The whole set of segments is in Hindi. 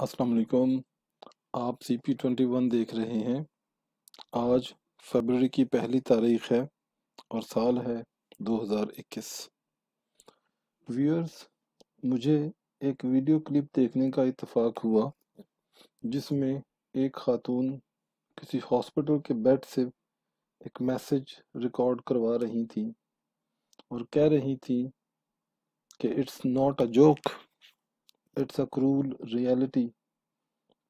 असलकुम आप सी पी ट्वेंटी वन देख रहे हैं आज फरवरी की पहली तारीख है और साल है 2021 व्यूअर्स मुझे एक वीडियो क्लिप देखने का इतफ़ाक़ हुआ जिसमें एक खातून किसी हॉस्पिटल के बेड से एक मैसेज रिकॉर्ड करवा रही थी और कह रही थी कि it's not a joke It's a cruel reality.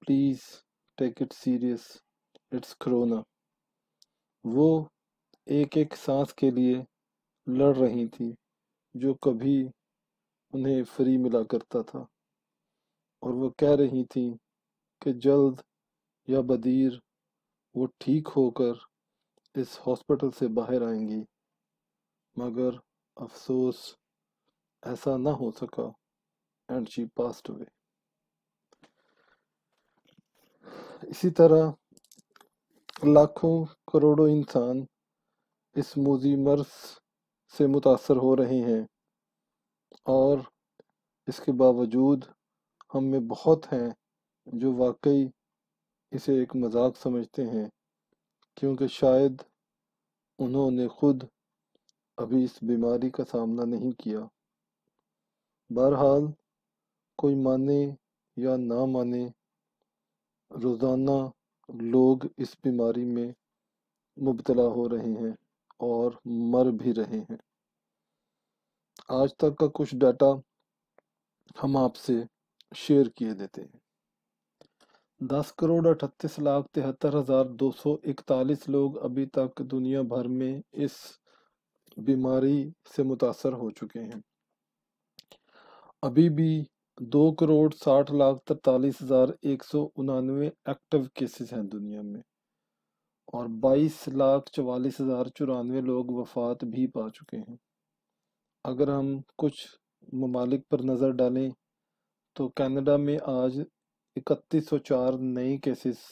Please take it serious. It's corona. वो एक एक सांस के लिए लड़ रही थी जो कभी उन्हें फ्री मिला करता था और वो कह रही थी कि जल्द या बदीर वो ठीक होकर इस हॉस्पिटल से बाहर आएंगी मगर अफसोस ऐसा ना हो सका एंड शी पास्ट अवे इसी तरह लाखों करोड़ों इंसान इस मोजी से मुतासर हो रहे हैं और इसके बावजूद हम में बहुत हैं जो वाकई इसे एक मजाक समझते हैं क्योंकि शायद उन्होंने खुद अभी इस बीमारी का सामना नहीं किया बहरहाल कोई माने या ना माने रोज़ाना लोग इस बीमारी में मुबतला हो रहे हैं और मर भी रहे हैं आज तक का कुछ डाटा हम आपसे शेयर किए देते हैं दस करोड़ अठतीस लाख तिहत्तर हज़ार दो सौ इकतालीस लोग अभी तक दुनिया भर में इस बीमारी से मुतासर हो चुके हैं अभी भी दो करोड़ साठ लाख तरतालीस हज़ार एक सौ उनानवे एक्टिव केसेस हैं दुनिया में और बाईस लाख चवालीस हज़ार चौरानवे लोग वफात भी पा चुके हैं अगर हम कुछ ममालिक पर नज़र डालें तो कनाडा में आज इकतीस सौ चार नए केसेस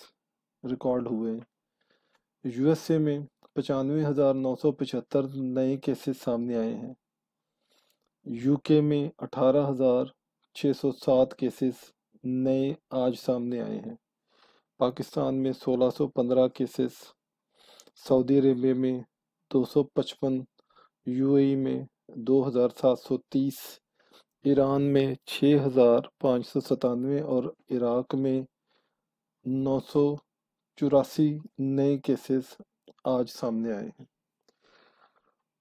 रिकॉर्ड हुए यूएसए में पचानवे हज़ार नौ सौ पचहत्तर नए केसेस सामने आए हैं यूके में अठारह हज़ार 607 केसेस नए आज सामने आए हैं पाकिस्तान में 1615 केसेस सऊदी अरेबिया में 255 यूएई e में 2730 ईरान में छः और इराक में नौ नए केसेस आज सामने आए हैं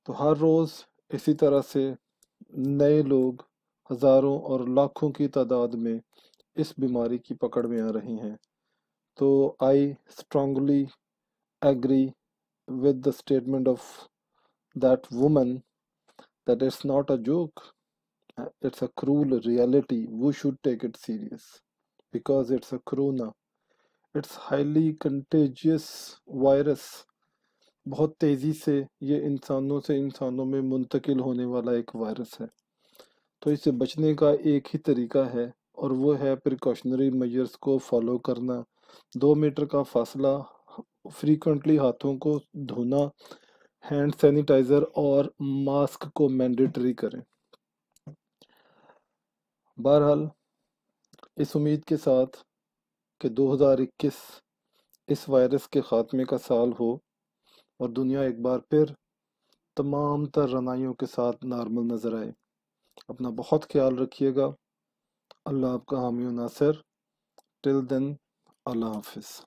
तो हर रोज़ इसी तरह से नए लोग हज़ारों और लाखों की तादाद में इस बीमारी की पकड़ में आ रही हैं तो I strongly agree with the statement of that woman that it's not a joke it's a cruel reality वो should take it serious because it's a corona it's highly contagious virus बहुत तेज़ी से ये इंसानों से इंसानों में मुंतकिल होने वाला एक वायरस है तो इससे बचने का एक ही तरीका है और वो है प्रिकॉशनरी मेजर्स को फॉलो करना दो मीटर का फासला फ्रीक्वेंटली हाथों को धोना हैंड सैनिटाइज़र और मास्क को मैंडेटरी करें बहरहाल इस उम्मीद के साथ कि 2021 इस वायरस के ख़ात्मे का साल हो और दुनिया एक बार फिर तमाम तर रनाइयों के साथ नॉर्मल नज़र आए अपना बहुत ख्याल रखिएगा अल्लाह आपका हामी नासिर टिल देन अल्लाह हाफिज़